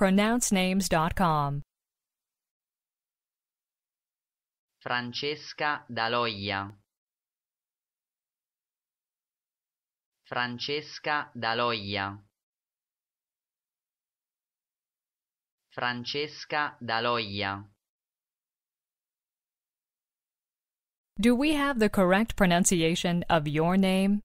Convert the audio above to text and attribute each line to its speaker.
Speaker 1: pronouncenames.com.
Speaker 2: Francesca Daloia Francesca Daloia Francesca Daloia
Speaker 1: Do we have the correct pronunciation of your name?